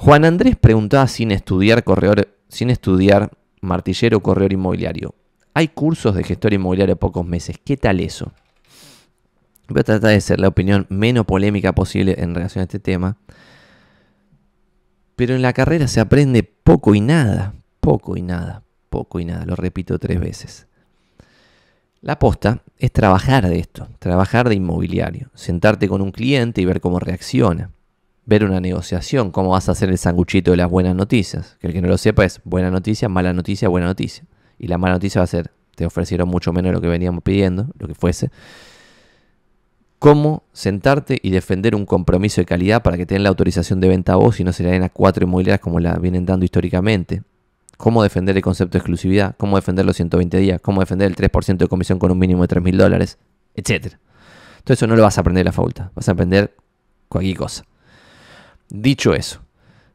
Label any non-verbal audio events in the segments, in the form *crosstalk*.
Juan Andrés preguntaba sin estudiar corredor, sin estudiar martillero corredor inmobiliario. Hay cursos de gestor inmobiliario a pocos meses. ¿Qué tal eso? Voy a tratar de ser la opinión menos polémica posible en relación a este tema. Pero en la carrera se aprende poco y nada, poco y nada, poco y nada, lo repito tres veces. La aposta es trabajar de esto, trabajar de inmobiliario, sentarte con un cliente y ver cómo reacciona ver una negociación, cómo vas a hacer el sanguchito de las buenas noticias. Que el que no lo sepa es buena noticia, mala noticia, buena noticia. Y la mala noticia va a ser, te ofrecieron mucho menos de lo que veníamos pidiendo, lo que fuese. Cómo sentarte y defender un compromiso de calidad para que tengan la autorización de venta a vos y no se le den a cuatro inmobiliarias como la vienen dando históricamente. Cómo defender el concepto de exclusividad, cómo defender los 120 días, cómo defender el 3% de comisión con un mínimo de 3 mil dólares, Etcétera. Todo eso no lo vas a aprender en la facultad, vas a aprender cualquier cosa. Dicho eso,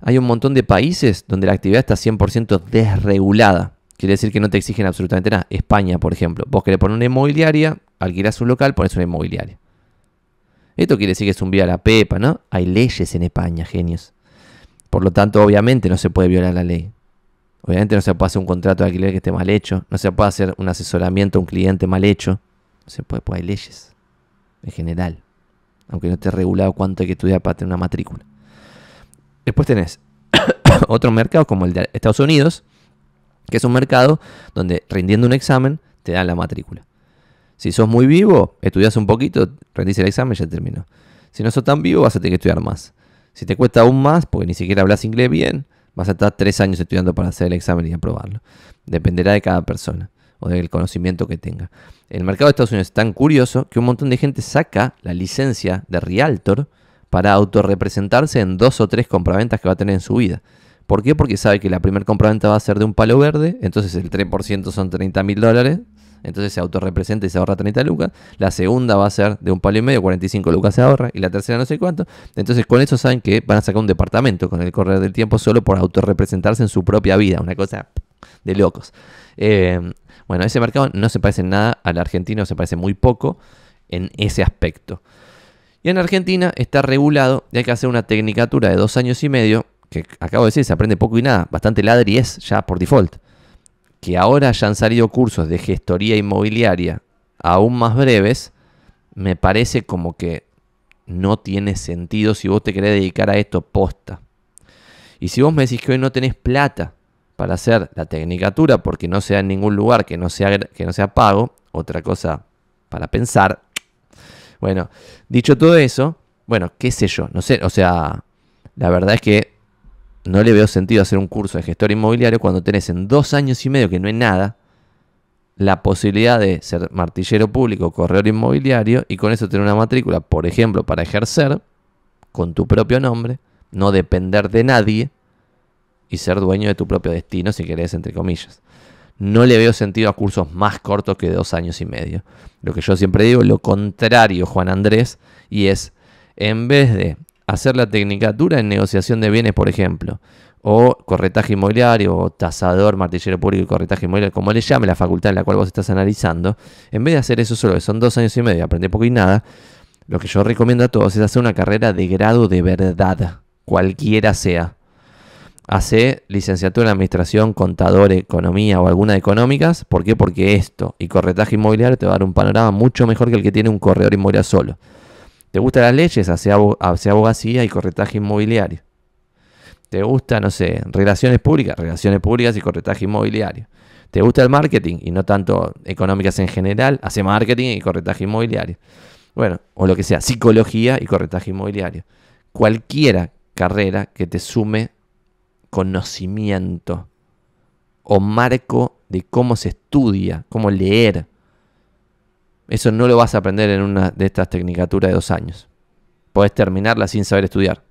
hay un montón de países donde la actividad está 100% desregulada. Quiere decir que no te exigen absolutamente nada. España, por ejemplo. Vos querés poner una inmobiliaria, alquilás un local, pones una inmobiliaria. Esto quiere decir que es un vía a la pepa, ¿no? Hay leyes en España, genios. Por lo tanto, obviamente no se puede violar la ley. Obviamente no se puede hacer un contrato de alquiler que esté mal hecho. No se puede hacer un asesoramiento a un cliente mal hecho. No se puede, pues hay leyes. En general. Aunque no esté regulado cuánto hay que estudiar para tener una matrícula. Después tenés *coughs* otro mercado como el de Estados Unidos, que es un mercado donde rindiendo un examen te dan la matrícula. Si sos muy vivo, estudias un poquito, rendís el examen y ya terminó. Si no sos tan vivo, vas a tener que estudiar más. Si te cuesta aún más, porque ni siquiera hablas inglés bien, vas a estar tres años estudiando para hacer el examen y aprobarlo. Dependerá de cada persona o del conocimiento que tenga. El mercado de Estados Unidos es tan curioso que un montón de gente saca la licencia de Realtor para autorrepresentarse en dos o tres compraventas que va a tener en su vida. ¿Por qué? Porque sabe que la primera compraventa va a ser de un palo verde, entonces el 3% son 30 mil dólares, entonces se autorrepresenta y se ahorra 30 lucas. La segunda va a ser de un palo y medio, 45 lucas se ahorra, y la tercera no sé cuánto. Entonces con eso saben que van a sacar un departamento con el correr del tiempo solo por autorrepresentarse en su propia vida, una cosa de locos. Eh, bueno, ese mercado no se parece nada al argentino, se parece muy poco en ese aspecto. Y en Argentina está regulado y hay que hacer una tecnicatura de dos años y medio, que acabo de decir, se aprende poco y nada, bastante ladri es ya por default. Que ahora hayan salido cursos de gestoría inmobiliaria aún más breves, me parece como que no tiene sentido si vos te querés dedicar a esto posta. Y si vos me decís que hoy no tenés plata para hacer la tecnicatura porque no sea en ningún lugar que no sea, que no sea pago, otra cosa para pensar, bueno, dicho todo eso, bueno, qué sé yo, no sé, o sea, la verdad es que no le veo sentido hacer un curso de gestor inmobiliario cuando tenés en dos años y medio, que no es nada, la posibilidad de ser martillero público, corredor inmobiliario, y con eso tener una matrícula, por ejemplo, para ejercer, con tu propio nombre, no depender de nadie y ser dueño de tu propio destino, si querés, entre comillas. No le veo sentido a cursos más cortos que dos años y medio. Lo que yo siempre digo, lo contrario, Juan Andrés, y es, en vez de hacer la técnica dura en negociación de bienes, por ejemplo, o corretaje inmobiliario, o tasador, martillero público y corretaje inmobiliario, como le llame la facultad en la cual vos estás analizando, en vez de hacer eso solo, que son dos años y medio, aprendí poco y nada, lo que yo recomiendo a todos es hacer una carrera de grado de verdad, cualquiera sea hace licenciatura en administración, contador, economía o alguna de económicas. ¿Por qué? Porque esto y corretaje inmobiliario te va a dar un panorama mucho mejor que el que tiene un corredor inmobiliario solo. ¿Te gustan las leyes? Hace, abogacía y corretaje inmobiliario. ¿Te gusta, no sé, relaciones públicas? Relaciones públicas y corretaje inmobiliario. ¿Te gusta el marketing? Y no tanto económicas en general, hace marketing y corretaje inmobiliario. Bueno, o lo que sea, psicología y corretaje inmobiliario. Cualquiera carrera que te sume conocimiento o marco de cómo se estudia, cómo leer. Eso no lo vas a aprender en una de estas tecnicaturas de dos años. Podés terminarla sin saber estudiar.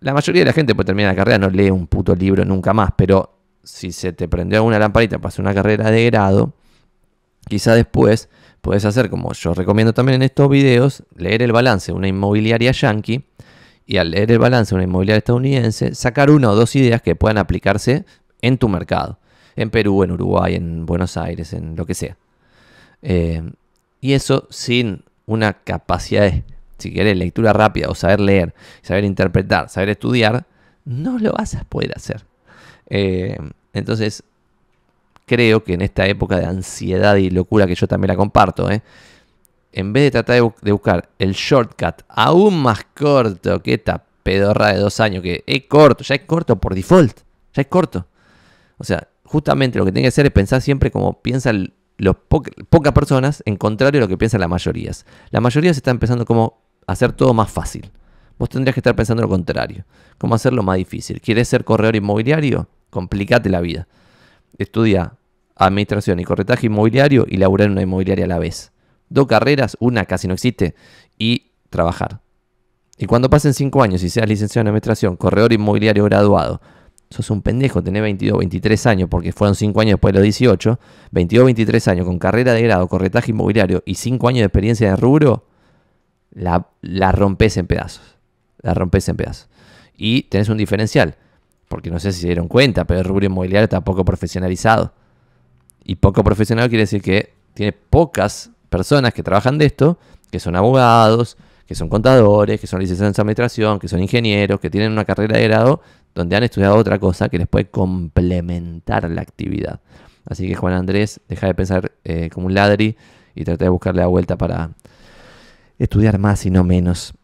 La mayoría de la gente puede terminar la carrera, no lee un puto libro nunca más, pero si se te prendió alguna lamparita para una carrera de grado, quizá después puedes hacer como yo recomiendo también en estos videos, leer el balance de una inmobiliaria yankee y al leer el balance de una inmobiliaria estadounidense, sacar una o dos ideas que puedan aplicarse en tu mercado, en Perú, en Uruguay, en Buenos Aires, en lo que sea. Eh, y eso sin una capacidad de, si quieres lectura rápida o saber leer, saber interpretar, saber estudiar, no lo vas a poder hacer. Eh, entonces, creo que en esta época de ansiedad y locura que yo también la comparto, ¿eh? en vez de tratar de buscar el shortcut aún más corto que esta pedorra de dos años, que es corto, ya es corto por default, ya es corto. O sea, justamente lo que tiene que hacer es pensar siempre como piensan los pocas personas, en contrario a lo que piensan las mayorías. Las mayorías están pensando cómo hacer todo más fácil. Vos tendrías que estar pensando lo contrario, cómo hacerlo más difícil. ¿Quieres ser corredor inmobiliario? Complicate la vida. Estudia administración y corretaje inmobiliario y laburar en una inmobiliaria a la vez dos carreras, una casi no existe, y trabajar. Y cuando pasen cinco años y seas licenciado en administración, corredor inmobiliario graduado, sos un pendejo, tenés 22, 23 años, porque fueron cinco años después de los 18, 22, 23 años con carrera de grado, corretaje inmobiliario y cinco años de experiencia de rubro, la, la rompes en pedazos. La rompes en pedazos. Y tenés un diferencial, porque no sé si se dieron cuenta, pero el rubro inmobiliario está poco profesionalizado. Y poco profesional quiere decir que tiene pocas personas que trabajan de esto, que son abogados, que son contadores, que son licenciados en administración, que son ingenieros, que tienen una carrera de grado donde han estudiado otra cosa que les puede complementar la actividad. Así que Juan Andrés, deja de pensar eh, como un ladri y trata de buscarle la vuelta para estudiar más y no menos.